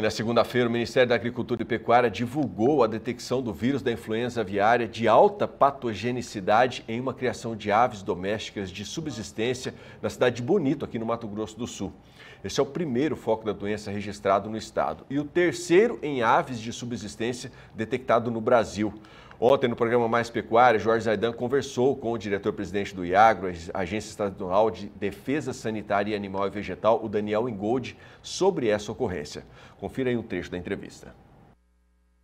e na segunda-feira, o Ministério da Agricultura e Pecuária divulgou a detecção do vírus da influenza aviária de alta patogenicidade em uma criação de aves domésticas de subsistência na cidade de Bonito, aqui no Mato Grosso do Sul. Esse é o primeiro foco da doença registrado no estado e o terceiro em aves de subsistência detectado no Brasil. Ontem, no programa Mais Pecuária, Jorge Zaidan conversou com o diretor-presidente do IAGRO, Agência Estadual de Defesa Sanitária Animal e Vegetal, o Daniel Engold, sobre essa ocorrência. Confira aí um trecho da entrevista.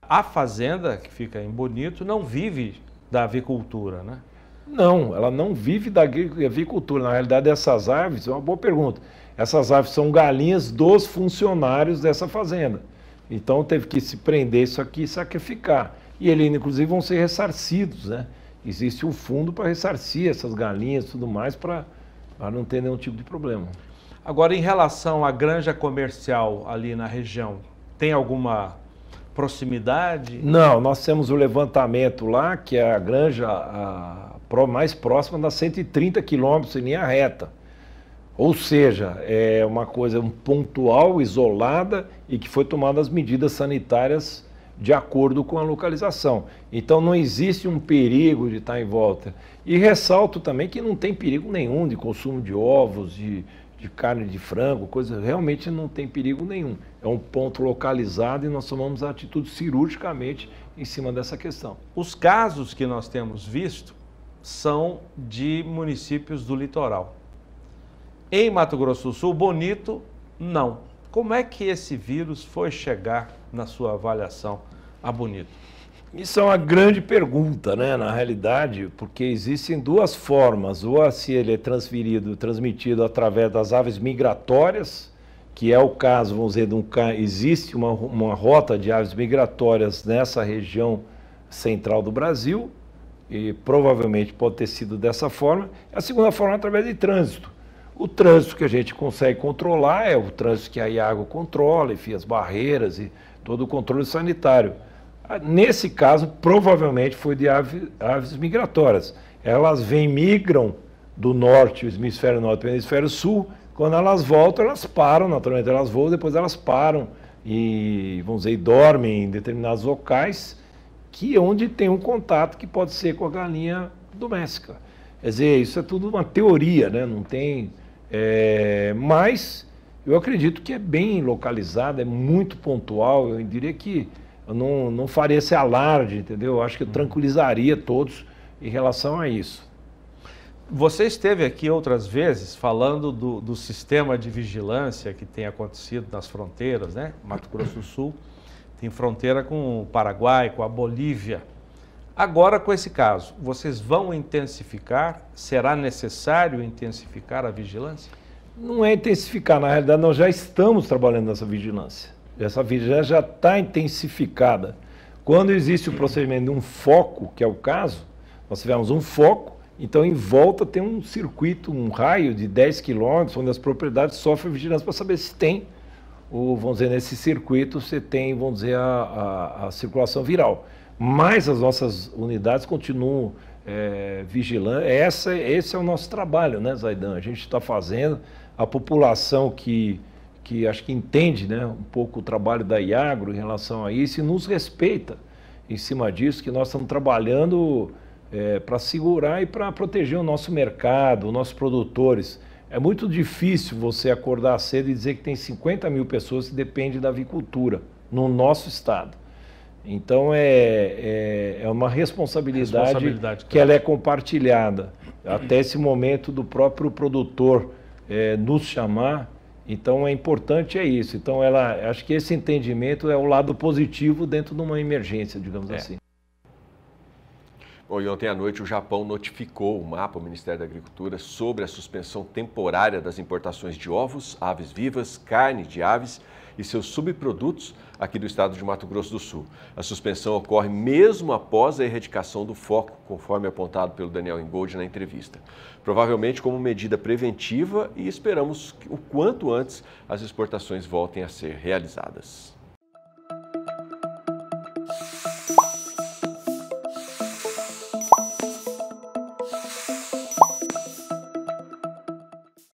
A fazenda, que fica em Bonito, não vive da avicultura, né? Não, ela não vive da avicultura. Na realidade, essas aves, é uma boa pergunta, essas aves são galinhas dos funcionários dessa fazenda. Então, teve que se prender isso aqui e sacrificar e eles, inclusive, vão ser ressarcidos, né? Existe um fundo para ressarcir essas galinhas e tudo mais para não ter nenhum tipo de problema. Agora, em relação à granja comercial ali na região, tem alguma proximidade? Não, nós temos o levantamento lá, que é a granja a, a, mais próxima dá 130 quilômetros em linha reta. Ou seja, é uma coisa pontual, isolada e que foi tomada as medidas sanitárias de acordo com a localização. Então não existe um perigo de estar em volta. E ressalto também que não tem perigo nenhum de consumo de ovos, de, de carne de frango, coisa realmente não tem perigo nenhum. É um ponto localizado e nós tomamos a atitude cirurgicamente em cima dessa questão. Os casos que nós temos visto são de municípios do litoral. Em Mato Grosso do Sul, Bonito, não. Como é que esse vírus foi chegar na sua avaliação, a Bonito? Isso é uma grande pergunta, né? Na realidade, porque existem duas formas: ou se ele é transferido, transmitido através das aves migratórias, que é o caso, vamos dizer, um, existe uma, uma rota de aves migratórias nessa região central do Brasil, e provavelmente pode ter sido dessa forma. A segunda forma é através de trânsito. O trânsito que a gente consegue controlar é o trânsito que a Iago controla, enfim, as barreiras e todo o controle sanitário. Ah, nesse caso, provavelmente foi de aves, aves migratórias. Elas vêm, migram do norte, o hemisfério norte para o hemisfério sul. Quando elas voltam, elas param, naturalmente elas voam, depois elas param e, vamos dizer, dormem em determinados locais que é onde tem um contato que pode ser com a galinha doméstica. Quer dizer, isso é tudo uma teoria, né? Não tem é, mas eu acredito que é bem localizado, é muito pontual. Eu diria que eu não, não faria esse alarde, entendeu? Eu acho que eu tranquilizaria todos em relação a isso. Você esteve aqui outras vezes falando do, do, sistema de vigilância que tem acontecido nas fronteiras, né? Mato Grosso do Sul tem fronteira com o Paraguai, com a Bolívia. Agora, com esse caso, vocês vão intensificar? Será necessário intensificar a vigilância? Não é intensificar, na realidade, nós já estamos trabalhando nessa vigilância. Essa vigilância já está intensificada. Quando existe o procedimento de um foco, que é o caso, nós tivemos um foco, então em volta tem um circuito, um raio de 10 quilômetros, onde as propriedades sofrem vigilância para saber se tem, ou, vamos dizer, nesse circuito, você tem, vamos dizer, a, a, a circulação viral mas as nossas unidades continuam é, vigilando. Essa, esse é o nosso trabalho, né, Zaidan? A gente está fazendo, a população que, que acho que entende né, um pouco o trabalho da Iagro em relação a isso e nos respeita em cima disso, que nós estamos trabalhando é, para segurar e para proteger o nosso mercado, os nossos produtores. É muito difícil você acordar cedo e dizer que tem 50 mil pessoas que dependem da avicultura no nosso estado. Então é, é, é uma responsabilidade, responsabilidade que ela é compartilhada. Até esse momento do próprio produtor é, nos chamar, então é importante é isso. Então ela, acho que esse entendimento é o lado positivo dentro de uma emergência, digamos é. assim. Bom, e ontem à noite o Japão notificou o mapa, o Ministério da Agricultura, sobre a suspensão temporária das importações de ovos, aves vivas, carne de aves e seus subprodutos aqui do estado de Mato Grosso do Sul. A suspensão ocorre mesmo após a erradicação do foco, conforme apontado pelo Daniel Engold na entrevista. Provavelmente como medida preventiva e esperamos que, o quanto antes as exportações voltem a ser realizadas.